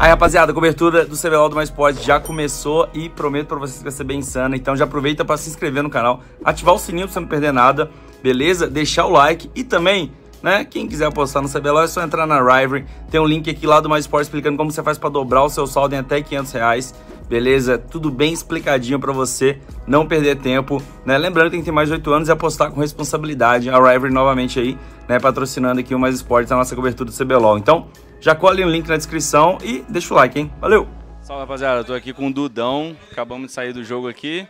Aí, rapaziada, a cobertura do CBLOL do Mais Pod já começou e prometo pra vocês que vai ser bem insana. Então já aproveita para se inscrever no canal, ativar o sininho pra você não perder nada, beleza? Deixar o like e também, né, quem quiser apostar no CBLOL é só entrar na Rivalry. Tem um link aqui lá do Mais Pod explicando como você faz para dobrar o seu saldo em até 500 reais beleza? Tudo bem explicadinho para você não perder tempo, né? Lembrando que tem que ter mais de 8 anos e apostar com responsabilidade. A Rivalry novamente aí, né, patrocinando aqui o Mais Esportes, a nossa cobertura do CBLOL. Então, já colhe o link na descrição e deixa o like, hein? Valeu! Salve, rapaziada. Tô aqui com o Dudão. Acabamos de sair do jogo aqui.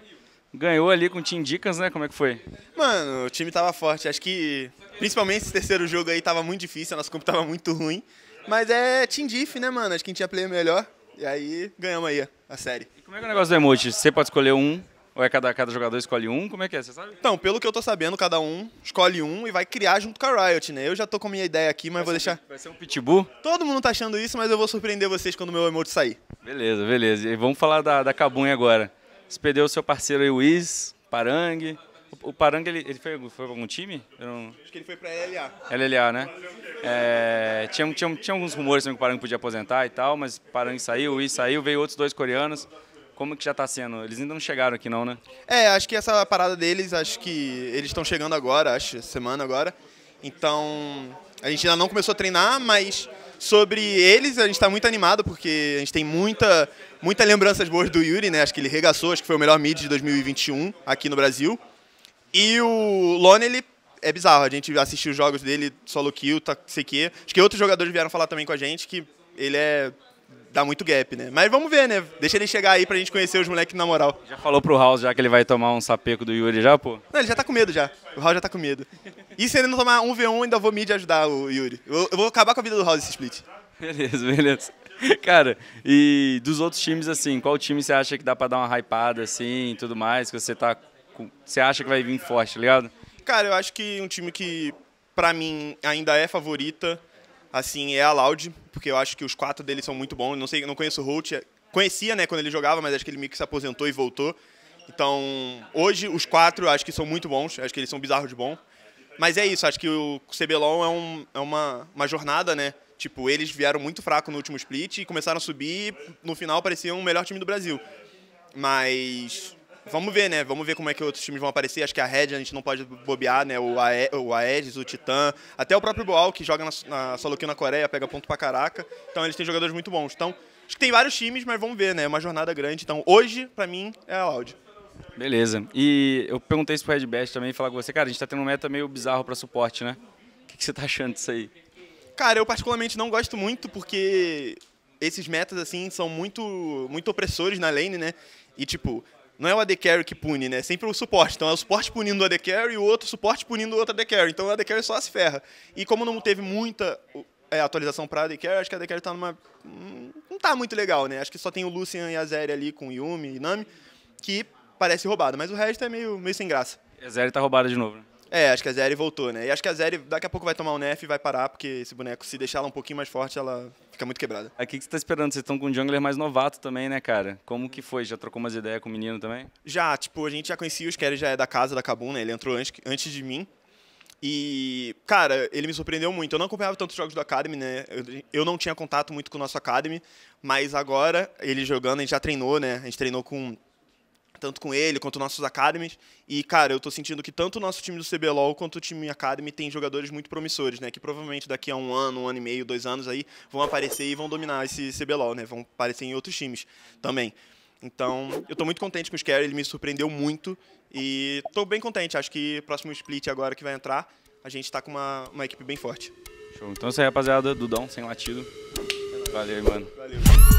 Ganhou ali com o Team Dicas, né? Como é que foi? Mano, o time tava forte. Acho que, principalmente esse terceiro jogo aí, tava muito difícil. A nossa compra tava muito ruim. Mas é Team Diff, né, mano? Acho que a gente ia player melhor. E aí, ganhamos aí, ó a série. E como é que é o negócio do emoji? Você pode escolher um? Ou é cada, cada jogador escolhe um? Como é que é? Você sabe? Então, pelo que eu tô sabendo, cada um escolhe um e vai criar junto com a Riot, né? Eu já tô com a minha ideia aqui, mas vai vou deixar. Um, vai ser um pitbull? Todo mundo tá achando isso, mas eu vou surpreender vocês quando o meu emote sair. Beleza, beleza. E vamos falar da, da Kabum agora. Você perdeu o seu parceiro aí, Wiz, Parangue. O, Parang Paranga, ele, ele foi, foi pra algum time? Não... Acho que ele foi pra LLA. LLA, né? É, tinha, tinha, tinha alguns rumores que o Paranga podia aposentar e tal, mas o Paranga saiu, o I saiu, veio outros dois coreanos. Como que já está sendo? Eles ainda não chegaram aqui não, né? É, acho que essa parada deles, acho que eles estão chegando agora, acho, semana agora. Então, a gente ainda não começou a treinar, mas sobre eles a gente está muito animado, porque a gente tem muita, muita lembranças boas do Yuri, né? Acho que ele regaçou, acho que foi o melhor mid de 2021 aqui no Brasil. E o Lone, ele é bizarro. A gente assistiu os jogos dele, solo kill, tá, sei que. Acho que outros jogadores vieram falar também com a gente que ele é dá muito gap, né? Mas vamos ver, né? Deixa ele chegar aí pra gente conhecer os moleques na moral. Já falou pro House já que ele vai tomar um sapeco do Yuri já, pô? Não, ele já tá com medo já. O House já tá com medo. E se ele não tomar um V1, ainda vou mid ajudar o Yuri. Eu, eu vou acabar com a vida do House esse split. Beleza, beleza. Cara, e dos outros times, assim, qual time você acha que dá pra dar uma hypada, assim, e tudo mais, que você tá você acha que vai vir forte, tá ligado? Cara, eu acho que um time que, para mim, ainda é favorita, assim, é a Loud, porque eu acho que os quatro deles são muito bons. Não sei, não conheço o Holt, é, conhecia, né, quando ele jogava, mas acho que ele meio que se aposentou e voltou. Então, hoje, os quatro acho que são muito bons, acho que eles são bizarros de bom. Mas é isso, acho que o CBLOL é, um, é uma, uma jornada, né? Tipo, eles vieram muito fraco no último split e começaram a subir, no final pareciam o melhor time do Brasil. Mas Vamos ver, né? Vamos ver como é que outros times vão aparecer. Acho que a Red a gente não pode bobear, né? O, Ae, o Aegis, o Titã, até o próprio Boal, que joga na, na solo na Coreia, pega ponto pra caraca. Então eles têm jogadores muito bons. Então, acho que tem vários times, mas vamos ver, né? É uma jornada grande. Então, hoje, pra mim, é a Loud. Beleza. E eu perguntei isso pro Red Best também, falar com você. Cara, a gente tá tendo um meta meio bizarro pra suporte, né? O que, que você tá achando disso aí? Cara, eu particularmente não gosto muito, porque esses metas, assim, são muito, muito opressores na lane, né? E, tipo, não é o AD Carry que pune, né? É sempre o suporte. Então é o suporte punindo o AD Carry e o outro suporte punindo o outro AD Carry. Então o AD Carry só se ferra. E como não teve muita é, atualização para AD Carry, acho que a AD Carry tá numa... Hum, não tá muito legal, né? Acho que só tem o Lucian e a Zeri ali com Yumi e Nami, que parece roubada. Mas o resto é meio, meio sem graça. E a Zeri tá roubada de novo, né? É, acho que a Zeri voltou, né? E acho que a Zeri daqui a pouco vai tomar um nef e vai parar, porque esse boneco, se deixar ela um pouquinho mais forte, ela fica muito quebrada. Aqui que você tá esperando? Vocês estão com um jungler mais novato também, né, cara? Como que foi? Já trocou umas ideias com o menino também? Já, tipo, a gente já conhecia o Skerry, já é da casa da Kabum, né? Ele entrou antes, antes de mim. E, cara, ele me surpreendeu muito. Eu não acompanhava tantos jogos do Academy, né? eu, não tinha contato muito com o nosso Academy, mas agora, ele jogando, a gente já treinou, né? A gente treinou com tanto com ele quanto nossos academies. E, cara, eu tô sentindo que tanto o nosso time do CBLOL quanto o time academy tem jogadores muito promissores, né? Que provavelmente daqui a um ano, um ano e meio, dois anos aí vão aparecer e vão dominar esse CBLOL, né? Vão aparecer em outros times também. Então, eu tô muito contente com o Scary, ele me surpreendeu muito e tô bem contente. Acho que próximo split agora que vai entrar, a gente tá com uma, uma equipe bem forte. Show. Então é isso aí, rapaziada. Dudão, sem latido. Valeu, mano. Valeu.